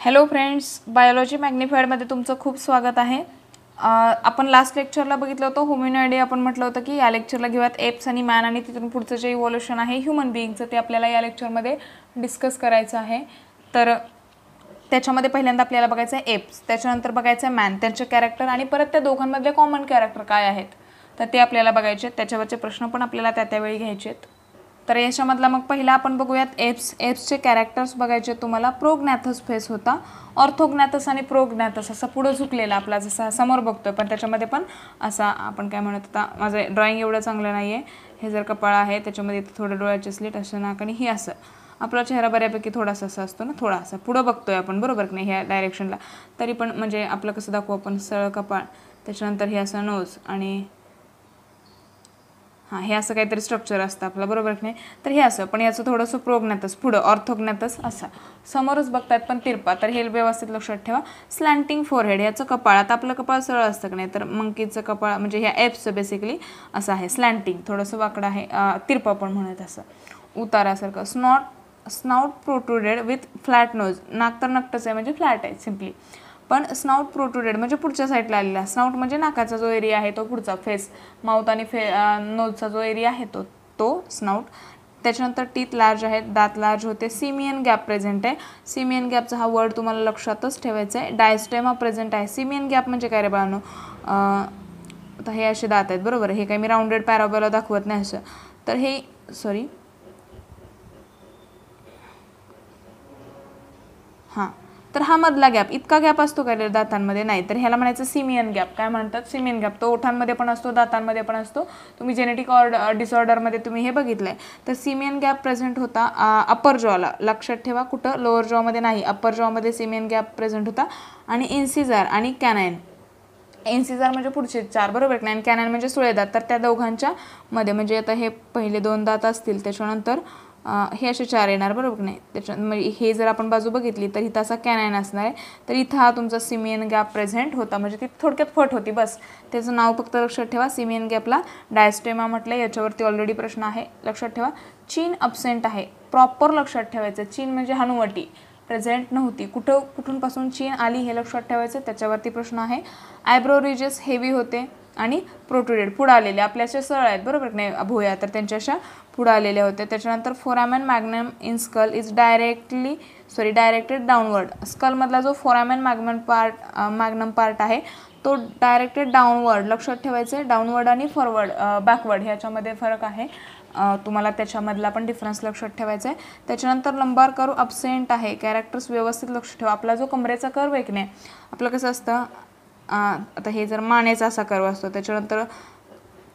hello friends biology मॅग्निफायडमध्ये तुमचं खूप स्वागत आहे आपण लास्ट लेक्चरला बघितलं होतं डे आपण म्हटलं होतं की या लेक्चरला घेऊयात एप्स आणि मॅन आणि तिथून पुढचं जे इव्हॉल्युशन आहे ह्युमन बिईंगचं ते आपल्याला या लेक्चरमध्ये डिस्कस करायचं आहे तर त्याच्यामध्ये पहिल्यांदा आपल्याला बघायचं आहे एप्स त्याच्यानंतर बघायचं आहे मॅन त्यांचे कॅरेक्टर आणि परत त्या दोघांमधले कॉमन कॅरेक्टर काय आहेत तर ते आपल्याला बघायचे त्याच्यावरचे प्रश्न पण आपल्याला त्या त्यावेळी घ्यायचे आहेत तर याच्यामधला मग पहिला आपण बघूयात एप्स एप्सचे कॅरेक्टर्स बघायचे तुम्हाला प्रोग्नॅथस फेस होता ऑर्थोग्नॅथस आणि प्रोग्नॅथस असा पुढं झुकलेला आपला जसा समोर बघतोय पण त्याच्यामध्ये पण असा आपण काय म्हणत होता माझं ड्रॉइंग एवढं चांगलं नाही आहे हे जर कपाळ आहे त्याच्यामध्ये थोडं डोळ्याचे स्लिट असं नाक आणि हे असं आपला चेहरा बऱ्यापैकी थोडासा असा असतो ना थोडा थोडासा पुढं बघतोय आपण बरोबर की नाही ह्या डायरेक्शनला तरी पण म्हणजे आपलं कसं दाखवू आपण सरळ कपाळ त्याच्यानंतर हे असं नोज आणि हां हे असं काहीतरी स्ट्रक्चर असतं आपलं बरोबर की नाही तर हे असं पण याचं थोडंसं प्रोग्ञातच पुढं ऑर्थोग्नातच असा समोरच बघतात पण तिरपा तर हे व्यवस्थित लक्षात ठेवा स्लँटिंग फोरहेड याचं कपाळ आता आपलं कपाळ सरळ असतं की नाही तर मंकीचं कपाळ म्हणजे ह्या ॲप्सचं बेसिकली असं आहे स्लँटिंग थोडंसं वाकडं आहे तिरपा पण म्हणत असं उतारासारखं snot snout protruded with flat nose नाक तर नकटच आहे म्हणजे फ्लॅट आहे सिम्पली पण स्नाउट प्रोटोडेड म्हणजे पुढच्या साईडला आलेला स्नाउट म्हणजे नाकाचा जो एरिया आहे तो पुढचा फेस माउथ आणि फे नोजचा जो एरिया आहे तो तो स्नाउट त्याच्यानंतर टीथ लार्ज आहेत दात लार्ज होते सिमियन गॅप प्रेझेंट आहे सिमियन गॅपचा हा वर्ड तुम्हाला लक्षातच ठेवायचा आहे डायस्टेमा प्रेझेंट आहे सिमियन गॅप म्हणजे काय रे बाळानो आता हे असे दात आहेत बरोबर हे काही मी राऊंडेड पॅराबॉला दाखवत नाही असं तर हे सॉरी हां तर हा मधला गॅप इतका गॅप असतो का दातांमध्ये नाही तर ह्याला म्हणायचं सिमियन गॅप काय म्हणतात सिमियन गॅप तो ओठांमध्ये पण असतो दातांमध्ये पण असतो तुम्ही जेनेटिक ऑर्ड डिसऑर्डरमध्ये तुम्ही हे बघितलं आहे तर सिमियन गॅप प्रेझेंट होता अप्पर जॉला लक्षात ठेवा कुठं लोअर जॉमध्ये नाही अप्पर जॉमध्ये सिमियन गॅप प्रेझेंट होता आणि इन्सिजार आणि कॅनाईन एनसीजार म्हणजे पुढचे चार बरोबर कॅनान कॅनॅन म्हणजे सुळे दात तर त्या दोघांच्या मध्ये म्हणजे आता हे पहिले दोन दात असतील त्याच्यानंतर हे असे चार येणार बरोबर की नाही त्याच्या म्हणजे हे जर आपण बाजू बघितली तर इथं असा कॅनायन असणार आहे तर इथं हा तुमचा सिमियन गॅप प्रेझेंट होता म्हणजे ती थोडक्यात फट होती बस त्याचं नाव फक्त लक्षात ठेवा सिमियन गॅपला डायस्टेमा म्हटलं याच्यावरती ऑलरेडी प्रश्न आहे लक्षात ठेवा चीन अब्सेंट आहे प्रॉपर लक्षात ठेवायचं चीन म्हणजे हनुवटी प्रेझेंट नव्हती कुठं कुठूनपासून चीन आली हे लक्षात ठेवायचं त्याच्यावरती प्रश्न आहे आयब्रो रिजेस हेवी होते आणि प्रोट्रुडेड पुढं आलेले आपल्या अशा सरळ आहेत बरोबर नाही भुया तर त्यांच्या अशा पुढं आलेल्या होत्या त्याच्यानंतर foramen magnum in skull is directly sorry directed downward स्कलमधला जो foramen magnum part magnum part आहे तो डायरेक्टेड डाऊनवर्ड लक्षात ठेवायचं आहे डाऊनवर्ड आणि फॉरवर्ड बॅकवर्ड ह्याच्यामध्ये फरक आहे तुम्हाला त्याच्यामधला पण डिफरन्स लक्षात ठेवायचा आहे त्याच्यानंतर लंबार कर्व अब्सेंट आहे कॅरेक्टर्स व्यवस्थित लक्ष ठेवा आपला जो कमरेचा कर्व आहे नाही आपलं कसं असतं आता हे जर मानेचा असा कर्व असतो त्याच्यानंतर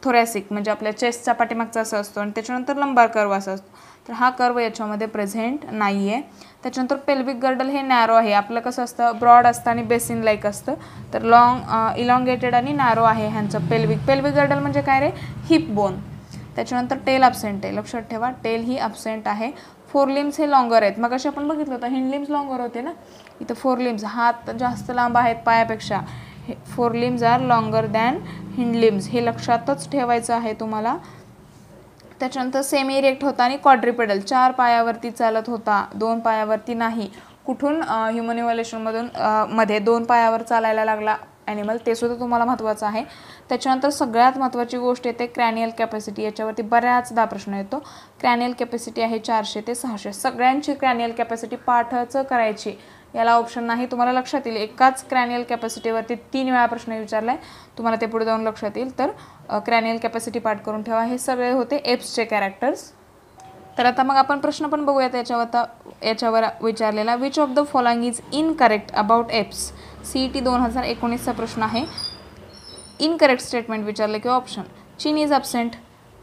थोरॅसिक म्हणजे आपल्या चेस्टचा पाठीमागचा असा असतो आणि त्याच्यानंतर लंबार कर्व असा असतो तर हा कर्व याच्यामध्ये प्रेझेंट नाही आहे त्याच्यानंतर पेल्विक गर्डल हे नॅरो आहे आपलं कसं असतं ब्रॉड असतं आणि बेसिन लाईक असतं तर लॉंग इलॉंगेटेड आणि नॅरो आहे ह्यांचं पेल्विक पेल्विक गर्डल म्हणजे काय रे हिप बोन त्याच्यानंतर टेल अब्सेंट आहे लक्षात ठेवा टेल ही अब्सेंट आहे फोर लिम्स हे लॉंगर आहेत मग असे आपण बघितलं होतं हिंड लिम्स लॉंगर होते ना इथं फोर लिम्स हात जास्त लांब आहेत पायापेक्षा forelimbs are longer than hind limbs हे लक्षातच ठेवायचं आहे तुम्हाला त्याच्यानंतर सेमी इरेक्ट होता आणि क्वाड्रिपेडल चार पायावरती चालत होता दोन पायावरती नाही कुठून ह्युमन इव्हॉल्युशनमधून मध्ये दोन पायावर चालायला लागला ॲनिमल ते सुद्धा तुम्हाला महत्त्वाचं आहे त्याच्यानंतर सगळ्यात महत्त्वाची गोष्ट येते क्रॅनियल कॅपॅसिटी याच्यावरती बऱ्याचदा प्रश्न येतो क्रॅनियल कॅपॅसिटी आहे चारशे ते सहाशे सगळ्यांची क्रॅनियल कॅपॅसिटी पाठच करायची याला ऑप्शन नाही तुम्हाला लक्षात येईल एकाच क्रॅनियल कॅपॅसिटीवरती तीन वेळा प्रश्न विचारला आहे तुम्हाला ते पुढे जाऊन लक्षात येईल तर क्रॅनियल कॅपॅसिटी पाठ करून ठेवा हे सगळे होते एप्सचे कॅरेक्टर्स तर आता मग आपण प्रश्न पण बघूयात याच्यावर आता याच्यावर विचारलेला which of the following is incorrect about apes E T दोन हजार एकोणीसचा प्रश्न आहे इनकरेक्ट स्टेटमेंट विचारलं किंवा ऑप्शन चीन इज अब्सेंट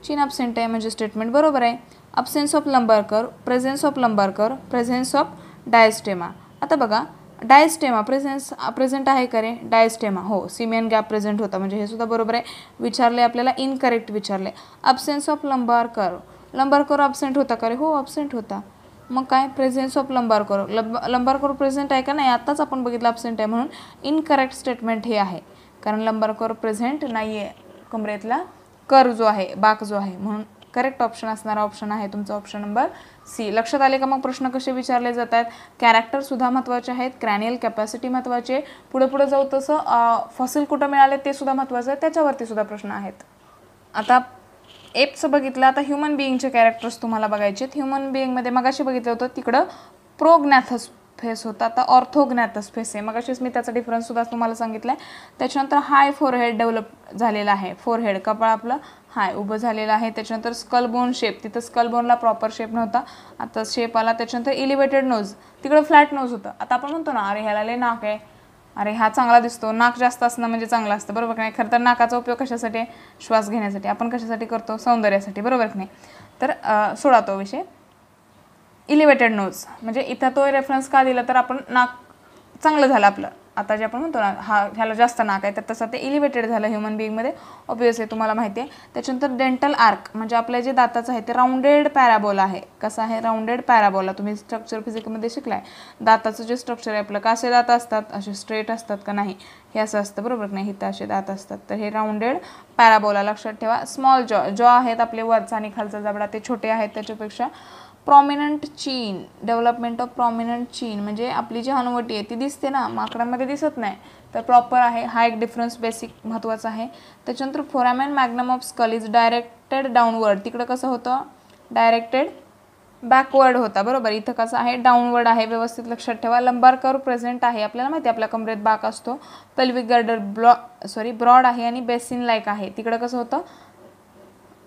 चीन अब्सेंट आहे म्हणजे स्टेटमेंट बरोबर आहे absence of lumbar curve presence of lumbar curve presence of diastema आता बघा डायस्टेमा प्रेझेन्स प्रेझेंट आहे का रे डायस्टेमा हो सिमियन गॅप प्रेझेंट होता म्हणजे हे सुद्धा बरोबर आहे विचारले आपल्याला इनकरेक्ट विचारले absence of lumbar curve lumbar curve absent होता का रे हो अब्सेंट होता मग काय presence of lumbar curve lumbar curve present आहे का नाही आत्ताच आपण बघितलं अब्सेंट आहे म्हणून इनकरेक्ट स्टेटमेंट हे आहे कारण लंबार कर प्रेझेंट नाही आहे कमरेतला कर जो आहे बाक जो आहे म्हणून करेक्ट ऑप्शन असणारा ऑप्शन आहे तुमचा ऑप्शन नंबर सी लक्षात आले का मग प्रश्न कसे विचारले जात आहेत सुद्धा महत्त्वाचे आहेत क्रॅनियल कॅपॅसिटी महत्त्वाचे पुढे पुढे जाऊ तसं फसल कुठं मिळाले ते सुद्धा महत्त्वाचं आहे त्याच्यावरती सुद्धा प्रश्न आहेत आता एपचं बघितलं आता ह्युमन बिईंगचे कॅरेक्टर्स तुम्हाला बघायचे आहेत ह्युमन बिईंगमध्ये मगाशी बघितलं होतं तिकडं प्रोग्नॅथस फेस होता आता ऑर्थोग्नॅथस फेस आहे मग अशीच मी त्याचा डिफरन्ससुद्धा तुम्हाला सांगितलं आहे त्याच्यानंतर हाय फोरहेड डेव्हलप झालेला आहे फोरहेड कपाळ आपलं हाय उभं झालेलं आहे त्याच्यानंतर स्कलबोन शेप तिथं स्कलबोनला प्रॉपर शेप नव्हता आता शेप आला त्याच्यानंतर इलिव्हेटेड नोज तिकडं फ्लॅट नोज होतं आता आपण म्हणतो ना अरे ह्याला लय नाक आहे अरे हा चांगला दिसतो नाक जास्त असणं म्हणजे चांगलं असतं बरोबर नाही खरं तर नाकाचा उपयोग कशासाठी श्वास घेण्यासाठी आपण कशासाठी करतो सौंदर्यासाठी बरोबर नाही तर सोडा तो विषय इलिवेटेड नोज म्हणजे इथं तो रेफरन्स का दिला तर आपण नाक चांगलं झालं आपलं आता जे आपण म्हणतो ना हा ह्याला जास्त नाक आहे तर तसं ते इलिव्हेटेड झालं ह्युमन बिईंगमध्ये ऑब्वियसली तुम्हाला माहिती आहे त्याच्यानंतर डेंटल आर्क म्हणजे आपल्या जे दाताचं आहे ते राऊंडेड पॅराबोला आहे कसं आहे राऊंडेड पॅराबोला तुम्ही स्ट्रक्चर फिजिकमध्ये शिकलाय दाताचं जे स्ट्रक्चर आहे आपलं का असे दात असतात असे स्ट्रेट असतात का नाही हे असं असतं बरोबर नाही इथं असे दात असतात तर हे राऊंडेड पॅराबोला लक्षात ठेवा स्मॉल जॉ जॉ आहेत आपले वरचा आणि खालचा जबडा ते छोटे आहेत त्याच्यापेक्षा प्रॉमिनंट चीन डेव्हलपमेंट ऑफ प्रॉमिनंट चीन म्हणजे आपली जी हनुवटी आहे ती दिसते ना माकडांमध्ये दिसत नाही तर प्रॉपर आहे हा एक डिफरन्स बेसिक महत्त्वाचा आहे त्याच्यानंतर foramen magnum of skull is directed downward तिकडं कसं होतं डायरेक्टेड बॅकवर्ड होता बरोबर इथं कसं आहे डाऊनवर्ड आहे व्यवस्थित लक्षात ठेवा लंबार कर प्रेझेंट आहे आपल्याला माहिती आपल्या कमरेत बाक असतो पेल्विक गार्डर ब्लॉ सॉरी ब्रॉड आहे आणि बेसिन लाईक आहे तिकडं कसं होतं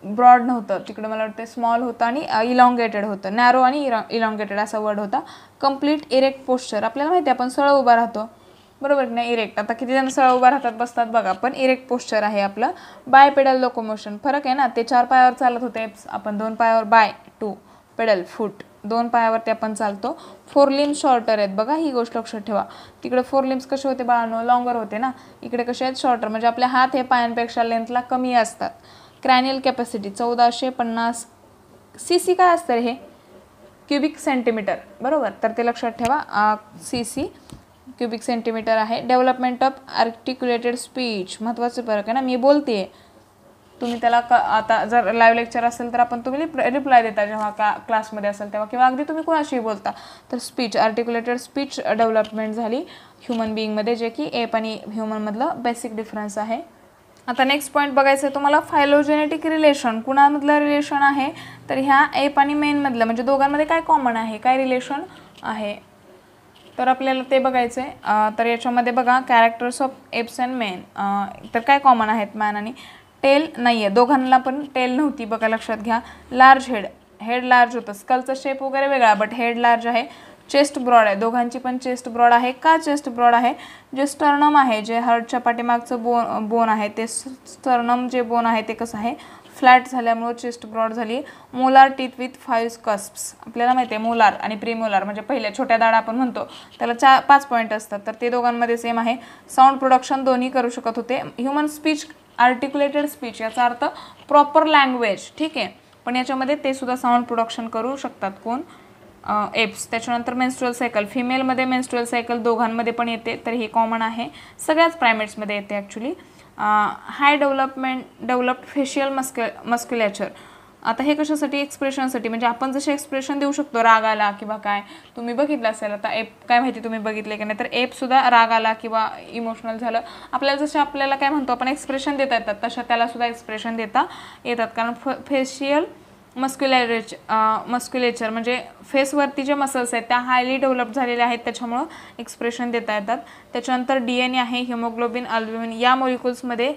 ब्रॉड नव्हतं तिकडे मला वाटतं स्मॉल होतं आणि इलॉंगेटेड होतं नॅरो आणि इरा इलॉंगेटेड असा वर्ड होता कम्प्लीट इरेक्ट पोश्चर आपल्याला माहिती आहे आपण सरळ उभा राहतो बरोबर नाही इरेक्ट आता किती जण सरळ उभा राहतात बसतात बघा पण इरेक्ट पोश्चर आहे आपलं बाय पेडल लोकोमोशन फरक आहे ना ते चार पायावर चालत होते आपण दोन पायावर बाय टू पेडल फूट दोन पायावरती आपण चालतो फोर लिम्स शॉर्टर आहेत बघा ही गोष्ट लक्षात ठेवा तिकडे फोर लिम्स कसे होते बाळानो लॉंगर होते ना इकडे कसे आहेत शॉर्टर म्हणजे आपले हात हे पायांपेक्षा लेंथला कमी असतात क्रॅनियल कॅपॅसिटी चौदाशे पन्नास सी सी काय असतं हे क्युबिक सेंटीमीटर बरोबर तर ते लक्षात ठेवा सी सी क्युबिक सेंटीमीटर आहे डेव्हलपमेंट ऑफ आर्टिक्युलेटेड स्पीच महत्त्वाचे फरक आहे ना मी बोलते तुम्ही त्याला क आता जर लाईव्ह लेक्चर असेल तर आपण तुम्ही रिप्लाय देता जेव्हा का क्लासमध्ये असेल तेव्हा किंवा अगदी तुम्ही कोणाशी बोलता तर स्पीच आर्टिक्युलेटेड स्पीच डेव्हलपमेंट झाली ह्युमन बिईंगमध्ये जे की एप आणि ह्युमनमधलं बेसिक डिफरन्स आहे आता नेक्स्ट पॉईंट बघायचं आहे तुम्हाला फायलोजेनेटिक रिलेशन कुणामधलं रिलेशन आहे तर ह्या एप आणि मेनमधलं म्हणजे दोघांमध्ये काय कॉमन आहे काय रिलेशन आहे तर आपल्याला ते बघायचं आहे तर याच्यामध्ये बघा characters of apes and men तर काय कॉमन आहेत मॅन आणि टेल नाही आहे दोघांना पण टेल नव्हती बघा लक्षात घ्या लार्ज हेड हेड लार्ज होतं स्कलचा शेप वगैरे वेगळा बट हेड लार्ज आहे चेस्ट ब्रॉड आहे दोघांची पण चेस्ट ब्रॉड आहे का चेस्ट ब्रॉड आहे जे स्टर्नम आहे जे हर्टच्या पाठीमागचं बोन बोन आहे ते स्टर्नम जे बोन आहे ते कसं आहे फ्लॅट झाल्यामुळं चेस्ट ब्रॉड झाली molar teeth with five cusps आपल्याला माहिती आहे मोलार आणि प्रीमोलार म्हणजे पहिल्या छोट्या दाडा आपण म्हणतो त्याला चार पाच पॉईंट असतात तर ते दोघांमध्ये सेम आहे साऊंड प्रोडक्शन दोन्ही करू शकत होते ह्युमन स्पीच आर्टिक्युलेटेड स्पीच याचा अर्थ प्रॉपर लँग्वेज ठीक आहे पण याच्यामध्ये ते सुद्धा साऊंड प्रोडक्शन करू शकतात कोण एप्स त्याच्यानंतर मेन्स्ट्रुअल सायकल फिमेलमध्ये मेन्स्ट्रुअल सायकल दोघांमध्ये पण येते तर हे कॉमन आहे सगळ्याच प्रायमेट्समध्ये येते actually high development developed facial मस्क्यु मस्क्युलॅचर आता हे कशासाठी एक्सप्रेशनसाठी म्हणजे आपण जसे एक्सप्रेशन देऊ शकतो राग आला किंवा काय तुम्ही बघितलं असेल आता एप काय माहिती तुम्ही बघितले की नाही तर एपसुद्धा राग आला किंवा इमोशनल झालं आपल्याला जसे आपल्याला काय म्हणतो आपण एक्सप्रेशन देता येतात तशा त्यालासुद्धा एक्सप्रेशन देता येतात कारण फ फेशियल मस्क्युलॅरेच मस्क्युलेचर म्हणजे फेसवरती जे मसल्स आहेत त्या हायली डेव्हलप झालेल्या आहेत त्याच्यामुळं एक्सप्रेशन देता येतात त्याच्यानंतर डी एन ए आहे हिमोग्लोबिन अल्ब्युमिन या मॉलिक्युल्समध्ये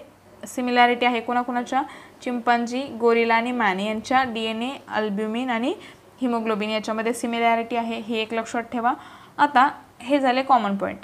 सिमिलॅरिटी आहे कोणाकोणाच्या चिंपांजी गोरिला आणि मॅन यांच्या डी एन ए अल्ब्युमिन आणि हिमोग्लोबिन याच्यामध्ये सिमिलॅरिटी आहे हे एक लक्षात ठेवा आता हे झाले कॉमन पॉईंट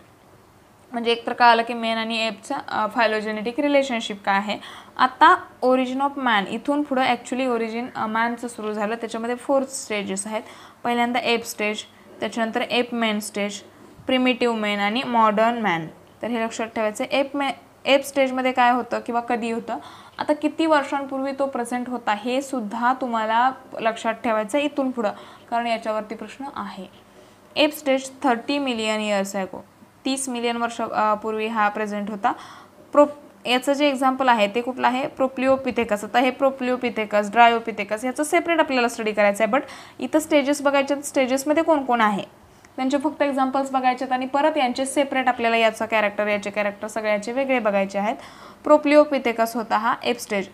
म्हणजे एक प्रकार की मेन आणि एपचं फायलोजेनेटिक रिलेशनशिप काय आहे आता ओरिजिन ऑफ मॅन इथून पुढं ॲक्च्युली ओरिजिन मॅनचं सुरू झालं त्याच्यामध्ये फोर्थ स्टेजेस आहेत पहिल्यांदा एप स्टेज त्याच्यानंतर ape men stage primitive men आणि मॉडर्न मॅन तर हे लक्षात ठेवायचं एप मे एप स्टेजमध्ये काय होतं किंवा कधी होतं आता किती वर्षांपूर्वी तो प्रेझेंट होता हे सुद्धा तुम्हाला लक्षात ठेवायचं इथून पुढं कारण याच्यावरती प्रश्न आहे ape stage thirty million years आहे गो तीस मिलियन वर्ष पूर्वी हा प्रेझेंट होता प्रो याचं जे एक्झाम्पल आहे ते कुठलं आहे प्रोप्लिओपिथेकस आता हे प्रोप्लिओपिथेकस ड्रायोपिथेकस याचं सेपरेट आपल्याला स्टडी करायचं आहे बट इथं स्टेजेस बघायच्या स्टेजेसमध्ये कोण कोण आहे त्यांचे फक्त एक्झाम्पल्स बघायचे आहेत आणि परत यांचे सेपरेट आपल्याला याचा कॅरेक्टर याचे कॅरेक्टर सगळ्याचे वेगळे बघायचे आहेत प्रोप्लिओपिथेकस होता हा एप स्टेज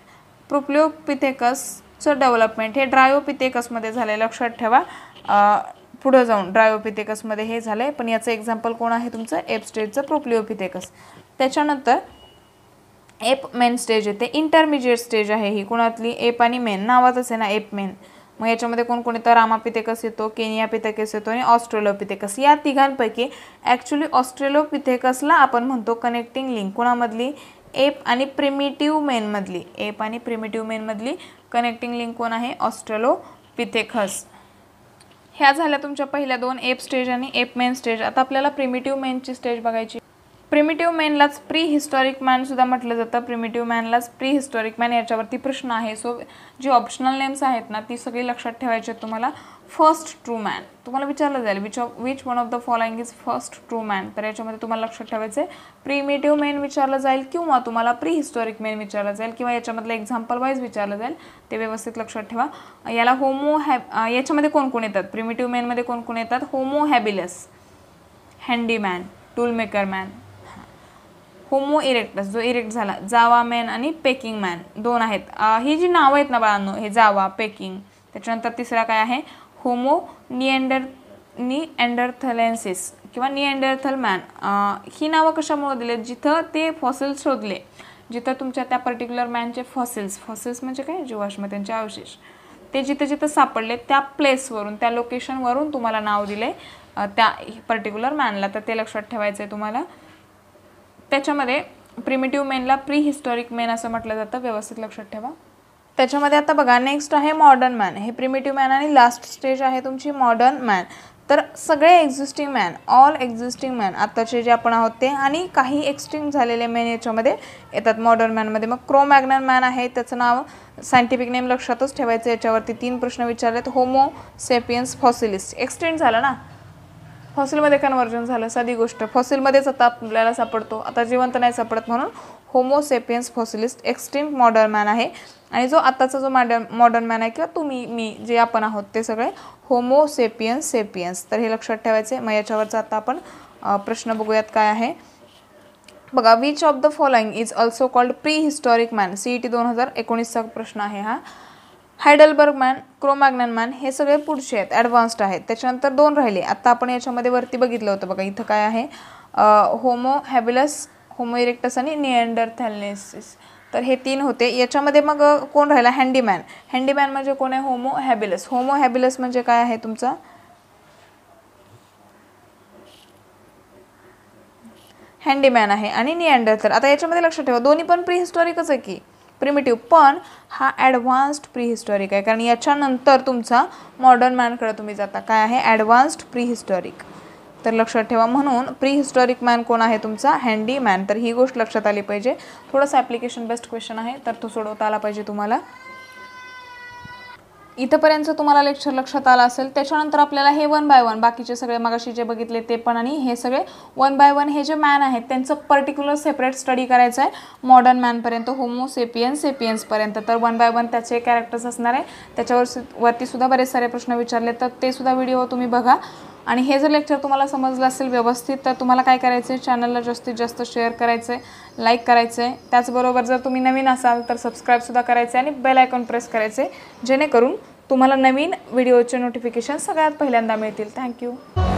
प्रोप्लिओपिथेकसचं डेव्हलपमेंट हे ड्रायोपिथेकसमध्ये झाले लक्षात ठेवा पुढं जाऊन ड्रायोपिथेकसमध्ये हे झालं आहे पण याचं एक्झाम्पल कोण आहे तुमचं एप स्टेजचं प्रोप्लिओपिथेकस त्याच्यानंतर एप मेन स्टेज येते इंटरमिजिएट स्टेज आहे ही कुणातली एप आणि मेन नावातच आहे ना एप मेन मग याच्यामध्ये कोण कोण येतं रामापिथेकस येतो केनियापिथेकस येतो आणि ऑस्ट्रेलोपिथेकस या तिघांपैकी ॲक्च्युली ऑस्ट्रेलोपिथेकसला आपण म्हणतो कनेक्टिंग लिंक कोणामधली एप आणि प्रिमिटिव्ह मेनमधली एप आणि प्रिमिटिव्ह मेनमधली कनेक्टिंग लिंक कोण आहे ऑस्ट्रेलोपिथेकस ह्या झाल्या तुमच्या पहिल्या दोन एप स्टेज आणि एप मेन स्टेज आता आपल्याला प्रिमिटिव्ह मेनची स्टेज बघायची प्रिमिटिव्ह मेनलाच प्री हिस्टॉरिक सुद्धा म्हटलं जातं प्रिमिटिव्ह मॅनलाच प्री हिस्टॉरिक मॅन याच्यावरती प्रश्न आहे सो जी ऑप्शनल नेम्स आहेत ना ती सगळी लक्षात ठेवायची तुम्हाला फर्स्ट ट्रू मॅन तुम्हाला विचारलं जाईल which of which one of the following is first true man तर याच्यामध्ये तुम्हाला लक्षात ठेवायचं आहे प्रिमेटिव्ह मेन विचारलं जाईल किंवा तुम्हाला प्री हिस्टॉरिक मेन विचारलं जाईल किंवा याच्यामधलं एक्झाम्पल वाईज विचारलं जाईल ते व्यवस्थित लक्षात ठेवा याला होमो हॅब याच्यामध्ये कोण कोण येतात प्रिमेटिव्ह मेनमध्ये कोण कोण येतात homo habilis handyman toolmaker man homo erectus जो इरेक्ट झाला जावा मेन आणि पेकिंग मॅन दोन आहेत ही जी नावं आहेत ना बाळांनो हे जावा पेकिंग त्याच्यानंतर तिसरा काय आहे होमो निएंडर निएंडरथलेन्सिस किंवा निएंडरथल मॅन ही नावं कशामुळे दिले जिथं ते फॉसिल्स शोधले जिथं तुमच्या त्या पर्टिक्युलर मॅनचे फॉसिल्स फॉसिल्स म्हणजे काय जीवाश्म त्यांचे अवशेष ते जिथं जिथं सापडले त्या प्लेसवरून त्या लोकेशनवरून तुम्हाला नाव दिले त्या पर्टिक्युलर मॅनला तर ते लक्षात ठेवायचं आहे तुम्हाला त्याच्यामध्ये प्रिमिटिव्ह मेनला प्री हिस्टॉरिक मेन असं म्हटलं जातं व्यवस्थित लक्षात ठेवा त्याच्यामध्ये आता बघा नेक्स्ट आहे मॉडर्न मॅन हे प्रिमेटिव्ह मॅन आणि लास्ट स्टेज आहे तुमची मॉडर्न मॅन तर सगळे existing man all existing man आत्ताचे जे आपण आहोत ते आणि काही एक्स्टिंग झालेले मॅन याच्यामध्ये येतात मॉडर्न मॅनमध्ये मग क्रोमॅग्नन मॅन आहे त्याचं नाव सायंटिफिक नेम लक्षातच ठेवायचं याच्यावरती तीन प्रश्न विचारलेत होमो सेपियन्स फॉसिलिस्ट एक्सटेंड झालं ना फॉसिलमध्ये कन्वर्जन झालं साधी गोष्ट फॉसिलमध्येच आता आपल्याला सापडतो आता जिवंत नाही सापडत म्हणून homo sapiens fossilis extreme modern man आहे आणि जो आत्ताचा जो मॉडर्न मॉडर्न मॅन आहे किंवा तुम्ही मी जे आपण आहोत ते सगळे होमोसेपियन्स सेपियन्स तर हे लक्षात ठेवायचे आहे मग याच्यावरचा आता आपण प्रश्न बघूयात काय आहे बघा which of the following is also called prehistoric man C E T दोन हजार एकोणीसचा प्रश्न आहे हा हायडलबर्ग मॅन क्रोमॅग्नन मॅन हे सगळे पुढचे आहेत ॲडव्हान्स्ड आहेत त्याच्यानंतर दोन राहिले आत्ता आपण याच्यामध्ये वरती बघितलं होतं बघा इथं काय आहे होमो हॅबिलस होमो इरेक्टस आणि निएंडरथॅलनेसिस तर हे तीन होते याच्यामध्ये मग कोण राहिला हँडीमॅन हँडीमॅन म्हणजे कोण आहे होमो हॅबिलस होमो हॅबिलस म्हणजे काय आहे तुमचा हँडीमॅन आहे आणि तर आता याच्यामध्ये लक्षात ठेवा दोन्ही पण प्रिहिस्टॉरिकच आहे की प्रिमिटिव्ह पण हा ॲडव्हान्स्ड प्रीहिस्टॉरिक आहे कारण याच्यानंतर तुमचा मॉडर्न मॅनकडे तुम्ही जाता काय आहे ॲडव्हान्स्ड प्रीहिस्टॉरिक तर लक्षात ठेवा म्हणून प्री हिस्टॉरिक मॅन कोण आहे तुमचा हँडी मॅन तर ही गोष्ट लक्षात आली पाहिजे थोडंसं ॲप्लिकेशन बेस्ट क्वेश्चन आहे तर तो सोडवता आला पाहिजे तुम्हाला इथंपर्यंत तुम्हाला लेक्चर लक्षात आलं असेल त्याच्यानंतर आपल्याला हे वन बाय वन बाकीचे सगळे मगाशी जे बघितले ते पण आणि हे सगळे वन बाय वन हे जे मॅन आहेत त्यांचं पर्टिक्युलर सेपरेट स्टडी करायचं आहे मॉडर्न मॅनपर्यंत होमो सेपियन सेपियन्सपर्यंत तर वन बाय वन त्याचे कॅरेक्टर्स असणार आहे त्याच्यावर वरतीसुद्धा बरेच सारे प्रश्न विचारले तर ते सुद्धा व्हिडिओ तुम्ही बघा आणि हे जर लेक्चर तुम्हाला समजलं असेल व्यवस्थित तर तुम्हाला काय करायचं आहे चॅनलला जास्तीत जास्त शेअर करायचं आहे लाईक करायचं आहे त्याचबरोबर जर तुम्ही नवीन असाल तर सबस्क्राईबसुद्धा करायचं आहे आणि बेल आयकॉन प्रेस करायचे जेणेकरून तुम्हाला नवीन व्हिडिओचे नोटिफिकेशन सगळ्यात पहिल्यांदा मिळतील थँक्यू